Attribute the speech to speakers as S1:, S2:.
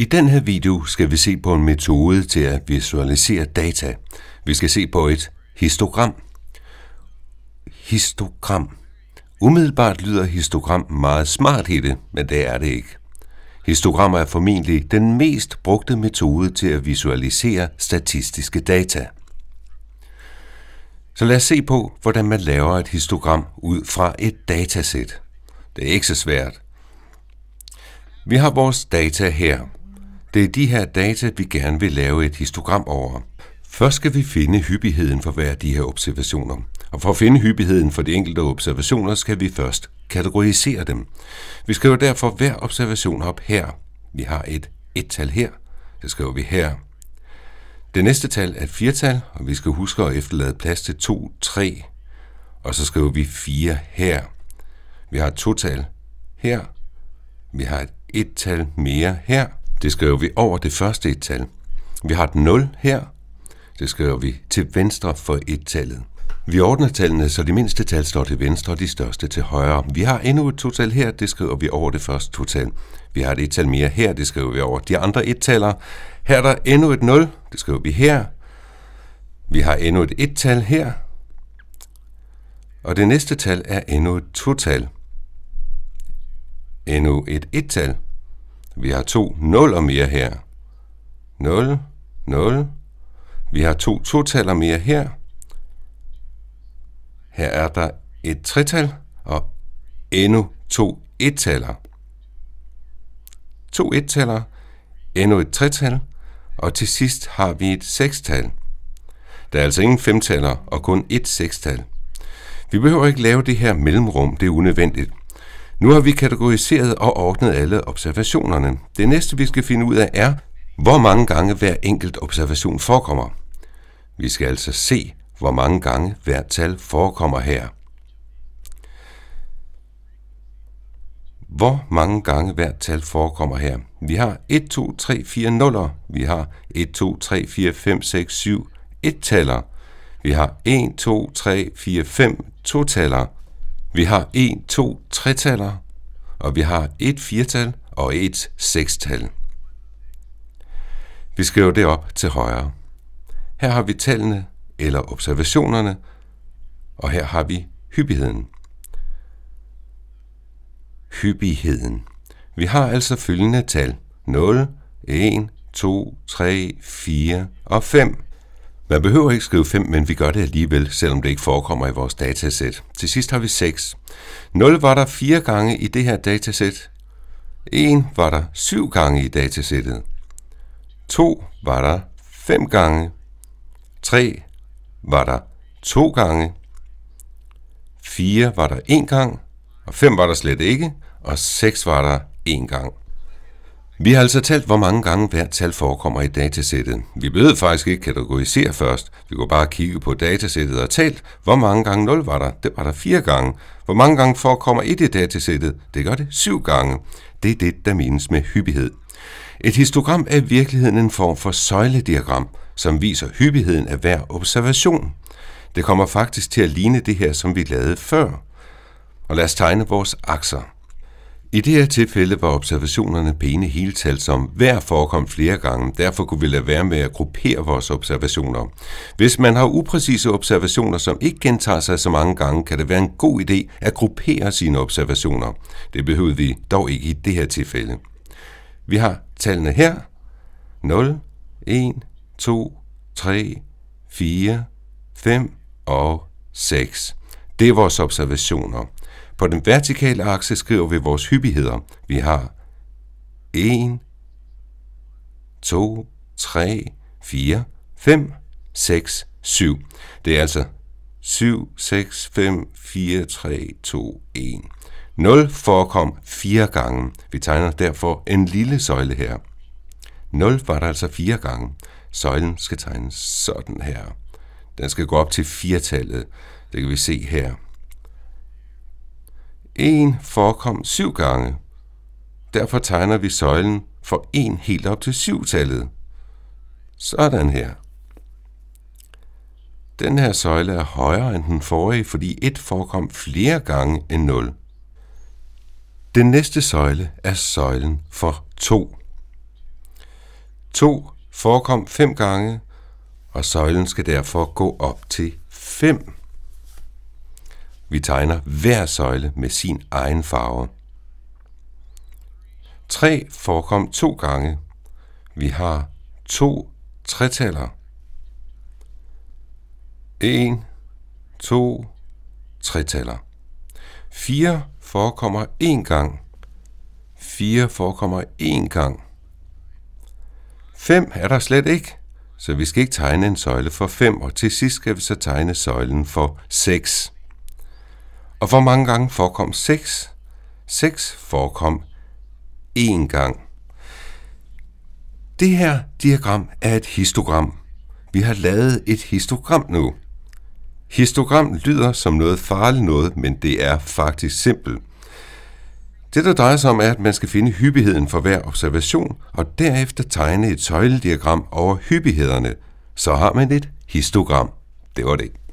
S1: I den her video skal vi se på en metode til at visualisere data. Vi skal se på et histogram. Histogram. Umiddelbart lyder histogram meget smart hitte, men det er det ikke. Histogrammer er formentlig den mest brugte metode til at visualisere statistiske data. Så lad os se på, hvordan man laver et histogram ud fra et datasæt. Det er ikke så svært. Vi har vores data her, det er de her data, vi gerne vil lave et histogram over. Først skal vi finde hyppigheden for hver af de her observationer. Og for at finde hyppigheden for de enkelte observationer, skal vi først kategorisere dem. Vi skriver derfor hver observation op her. Vi har et et-tal her. Det skriver vi her. Det næste tal er et firtal, og vi skal huske at efterlade plads til 2, 3, og så skriver vi 4 her. Vi har et total her. Vi har et et-tal mere her, det skriver vi over det første et-tal. Vi har et 0 her. Det skriver vi til venstre for et-tallet. Vi ordner tallene, så de mindste tal står til venstre og de største til højre. Vi har endnu et total her, det skriver vi over det første total. Vi har et et-tal mere her, det skriver vi over de andre et-taller. Her er der endnu et 0, det skriver vi her. Vi har endnu et et-tal her. Og det næste tal er endnu et total. Endnu et et-tal. Vi har to nuller mere her. 0, 0. Vi har to totaller mere her. Her er der et tretal og endnu to ettaller. To ettaller, endnu et tretal, og til sidst har vi et sekstal. Der er altså ingen femtaller og kun et sekstal. Vi behøver ikke lave det her mellemrum, det er unødvendigt. Nu har vi kategoriseret og ordnet alle observationerne. Det næste, vi skal finde ud af, er, hvor mange gange hver enkelt observation forekommer. Vi skal altså se, hvor mange gange hvert tal forekommer her. Hvor mange gange hvert tal forekommer her? Vi har 1, 2, 3, 4 nuller. Vi har 1, 2, 3, 4, 5, 6, 7 et taler. Vi har 1, 2, 3, 4, 5 to taler. Vi har en, to, tretaller, og vi har et firtal og et sekstal. Vi skriver det op til højre. Her har vi tallene eller observationerne, og her har vi hyppigheden. Hyppigheden. Vi har altså følgende tal. 0, 1, 2, 3, 4 og 5. Man behøver ikke skrive 5, men vi gør det alligevel, selvom det ikke forekommer i vores datasæt. Til sidst har vi 6. 0 var der 4 gange i det her datasæt. 1 var der 7 gange i datasættet. 2 var der 5 gange. 3 var der 2 gange. 4 var der 1 gang. Og 5 var der slet ikke. Og 6 var der 1 gang. Vi har altså talt, hvor mange gange hvert tal forekommer i datasættet. Vi behøvede faktisk ikke kategorisere først. Vi kunne bare kigge på datasættet og talt, hvor mange gange 0 var der. Det var der fire gange. Hvor mange gange forekommer 1 i datasættet? Det gør det syv gange. Det er det, der menes med hyppighed. Et histogram er i virkeligheden en form for søjlediagram, som viser hyppigheden af hver observation. Det kommer faktisk til at ligne det her, som vi lavede før. Og lad os tegne vores akser. I det her tilfælde var observationerne pæne heltal, som hver forekom flere gange. Derfor kunne vi lade være med at gruppere vores observationer. Hvis man har upræcise observationer, som ikke gentager sig så mange gange, kan det være en god idé at gruppere sine observationer. Det behøvede vi dog ikke i det her tilfælde. Vi har tallene her. 0, 1, 2, 3, 4, 5 og 6. Det er vores observationer. På den vertikale akse skriver vi vores hyppigheder. Vi har 1, 2, 3, 4, 5, 6, 7. Det er altså 7, 6, 5, 4, 3, 2, 1. 0 forekom fire gange. Vi tegner derfor en lille søjle her. 0 var der altså fire gange. Søjlen skal tegnes sådan her. Den skal gå op til firtallet. Det kan vi se her en forekom syv gange. Derfor tegner vi søjlen for en helt op til syvtallet. Sådan her. Den her søjle er højere end den forrige, fordi 1 forekom flere gange end 0. Den næste søjle er søjlen for 2. 2 forekom 5 gange, og søjlen skal derfor gå op til 5. Vi tegner hver søjle med sin egen farve. 3 forekom to gange. Vi har to tretaller. 1, 2, tretaller. 4 forekommer én gang. 4 forekommer én gang. 5 er der slet ikke, så vi skal ikke tegne en søjle for 5, og til sidst skal vi så tegne søjlen for 6. Og hvor mange gange forekom sex? Sex forekom én gang. Det her diagram er et histogram. Vi har lavet et histogram nu. Histogram lyder som noget farligt noget, men det er faktisk simpelt. Det, der drejer sig om, er, at man skal finde hyppigheden for hver observation, og derefter tegne et søjlediagram over hyppighederne. Så har man et histogram. Det var det.